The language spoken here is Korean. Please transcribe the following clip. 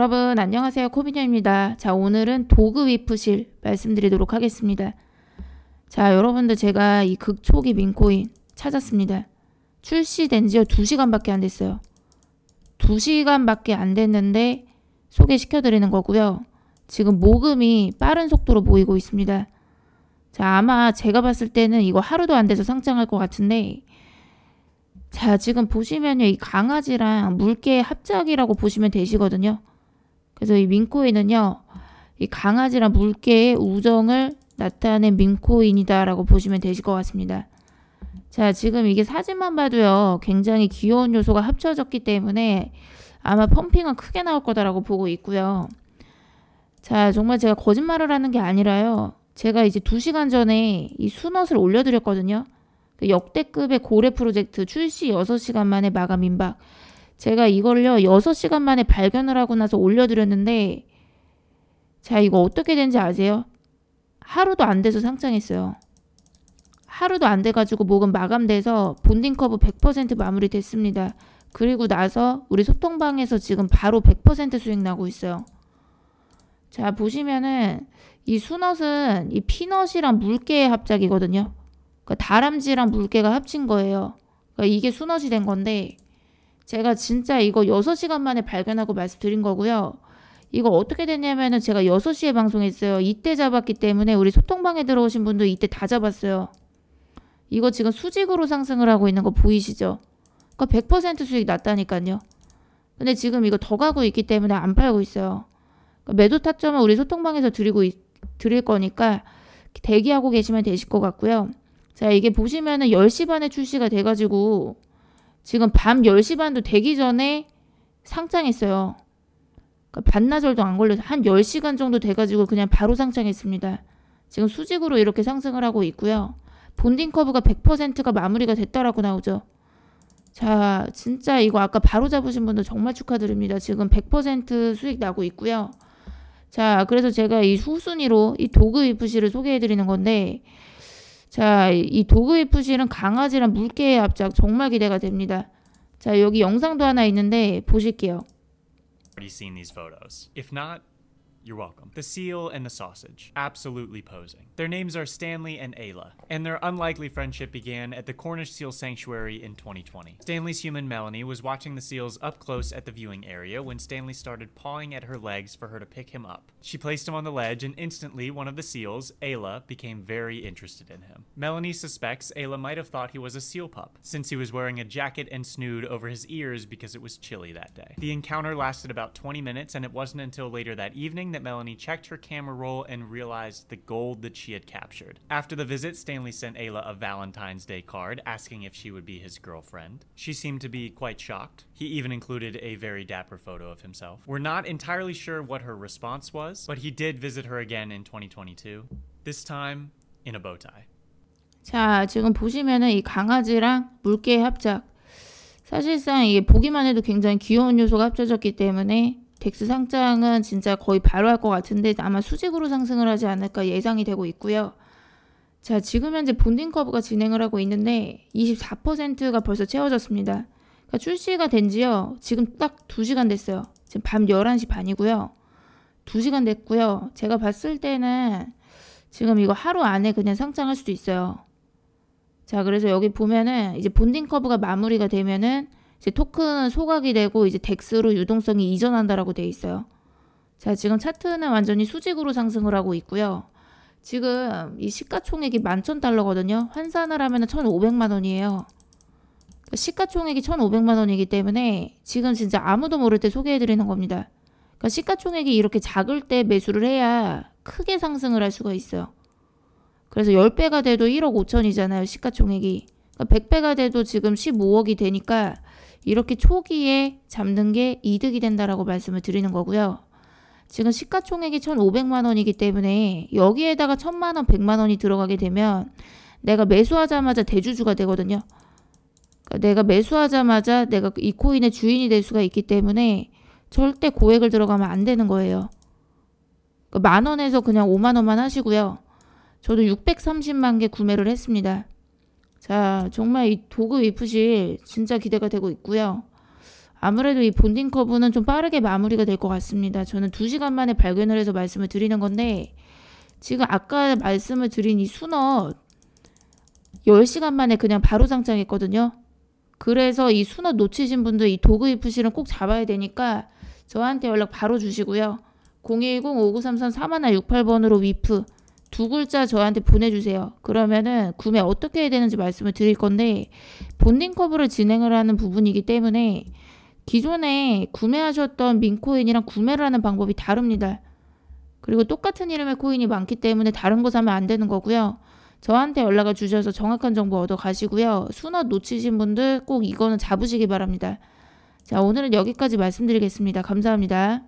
여러분 안녕하세요 코비녀입니다. 자 오늘은 도그 위프실 말씀드리도록 하겠습니다. 자 여러분들 제가 이 극초기 민코인 찾았습니다. 출시된 지 2시간밖에 안 됐어요. 2시간밖에 안 됐는데 소개시켜드리는 거고요. 지금 모금이 빠른 속도로 보이고 있습니다. 자 아마 제가 봤을 때는 이거 하루도 안 돼서 상장할 것 같은데 자 지금 보시면이 강아지랑 물개 합작이라고 보시면 되시거든요. 그래서 이 민코인은요, 이 강아지랑 물개의 우정을 나타낸 민코인이다라고 보시면 되실 것 같습니다. 자, 지금 이게 사진만 봐도요, 굉장히 귀여운 요소가 합쳐졌기 때문에 아마 펌핑은 크게 나올 거다라고 보고 있고요. 자, 정말 제가 거짓말을 하는 게 아니라요. 제가 이제 두시간 전에 이 순옷을 올려드렸거든요. 그 역대급의 고래 프로젝트 출시 여섯 시간 만에 마감 임박. 제가 이걸요 6시간 만에 발견을 하고 나서 올려드렸는데 자 이거 어떻게 된지 아세요? 하루도 안 돼서 상장했어요. 하루도 안 돼가지고 목은 마감돼서 본딩 커브 100% 마무리됐습니다. 그리고 나서 우리 소통방에서 지금 바로 100% 수익 나고 있어요. 자 보시면은 이 수넛은 이 피넛이랑 물개의 합작이거든요. 그러니까 다람쥐랑 물개가 합친 거예요. 그러니까 이게 수넛이 된 건데 제가 진짜 이거 6시간 만에 발견하고 말씀드린 거고요. 이거 어떻게 됐냐면은 제가 6시에 방송했어요. 이때 잡았기 때문에 우리 소통방에 들어오신 분도 이때 다 잡았어요. 이거 지금 수직으로 상승을 하고 있는 거 보이시죠? 그러니까 100% 수익 났다니까요. 근데 지금 이거 더 가고 있기 때문에 안 팔고 있어요. 그러니까 매도 타점은 우리 소통방에서 드리고 있, 드릴 거니까 대기하고 계시면 되실 것 같고요. 자 이게 보시면은 10시 반에 출시가 돼가지고 지금 밤 10시 반도 되기 전에 상장했어요. 그러니까 반나절도 안 걸려서 한 10시간 정도 돼가지고 그냥 바로 상장했습니다. 지금 수직으로 이렇게 상승을 하고 있고요. 본딩 커브가 100%가 마무리가 됐다라고 나오죠. 자 진짜 이거 아까 바로 잡으신 분들 정말 축하드립니다. 지금 100% 수익 나고 있고요. 자 그래서 제가 이 후순위로 이 도그 이프시를 소개해드리는 건데 자, 이 도그FC는 강아지랑 물개의 합작 정말 기대가 됩니다. 자, 여기 영상도 하나 있는데 보실게요. a l e a d y seen these photos. If not, You're welcome. The seal and the sausage. Absolutely posing. Their names are Stanley and Ayla, and their unlikely friendship began at the Cornish Seal Sanctuary in 2020. Stanley's human Melanie was watching the seals up close at the viewing area when Stanley started pawing at her legs for her to pick him up. She placed him on the ledge, and instantly one of the seals, Ayla, became very interested in him. Melanie suspects Ayla might have thought he was a seal pup, since he was wearing a jacket and snood over his ears because it was chilly that day. The encounter lasted about 20 minutes, and it wasn't until later that evening that Melanie checked her camera roll and realized the gold that she had captured. After the visit, Stanley sent Ayla a Valentine's Day card asking if she would be his girlfriend. She seemed to be quite shocked. He even included a very dapper photo of himself. We're not entirely sure what her response was, but he did visit her again in 2022, this time in a bow tie. 자, 지금 보시면은 이 강아지랑 물개의 합작. 사실상 이게 보기만 해도 굉장히 귀여운 요소가 합쳐졌기 때문에 덱스 상장은 진짜 거의 바로 할 것 같은데 아마 수직으로 상승을 하지 않을까 예상이 되고 있고요. 자, 지금 현재 본딩 커브가 진행을 하고 있는데 24%가 벌써 채워졌습니다. 그러니까 출시가 된 지요. 지금 딱 2시간 됐어요. 지금 밤 11시 반이고요. 2시간 됐고요. 제가 봤을 때는 지금 이거 하루 안에 그냥 상장할 수도 있어요. 자, 그래서 여기 보면은 이제 본딩 커브가 마무리가 되면은 이제 토큰은 소각이 되고 이제 덱스로 유동성이 이전한다라고 돼 있어요. 자, 지금 차트는 완전히 수직으로 상승을 하고 있고요. 지금 이 시가총액이 만 천 달러거든요. 환산을 하면 천오백만 원이에요. 그러니까 시가총액이 천오백만 원이기 때문에 지금 진짜 아무도 모를 때 소개해 드리는 겁니다. 그러니까 시가총액이 이렇게 작을 때 매수를 해야 크게 상승을 할 수가 있어요. 그래서 열배가 돼도 일억오천이잖아요 시가총액이. 그러니까 100배가 돼도 지금 십오억이 되니까 이렇게 초기에 잡는 게 이득이 된다라고 말씀을 드리는 거고요. 지금 시가총액이 1,500만 원이기 때문에 여기에다가 1,000만 원, 100만 원이 들어가게 되면 내가 매수하자마자 대주주가 되거든요. 그러니까 내가 매수하자마자 내가 이 코인의 주인이 될 수가 있기 때문에 절대 고액을 들어가면 안 되는 거예요. 그러니까 만 원에서 그냥 5만 원만 하시고요. 저도 630만 개 구매를 했습니다. 자, 정말 이도그위프시 진짜 기대가 되고 있고요. 아무래도 이 본딩 커브는 좀 빠르게 마무리가 될 것 같습니다. 저는 두시간 만에 발견을 해서 말씀을 드리는 건데 지금 아까 말씀을 드린 이 순어 10시간 만에 그냥 바로 상장했거든요. 그래서 이 순어 놓치신 분들 이 도그 위프시는꼭 잡아야 되니까 저한테 연락 바로 주시고요. 010-5933-4168번으로 위프 두 글자 저한테 보내주세요. 그러면은 구매 어떻게 해야 되는지 말씀을 드릴 건데 본딩 커브를 진행을 하는 부분이기 때문에 기존에 구매하셨던 민코인이랑 구매를 하는 방법이 다릅니다. 그리고 똑같은 이름의 코인이 많기 때문에 다른 거 사면 안 되는 거고요. 저한테 연락을 주셔서 정확한 정보 얻어 가시고요. 순어 놓치신 분들 꼭 이거는 잡으시기 바랍니다. 자, 오늘은 여기까지 말씀드리겠습니다. 감사합니다.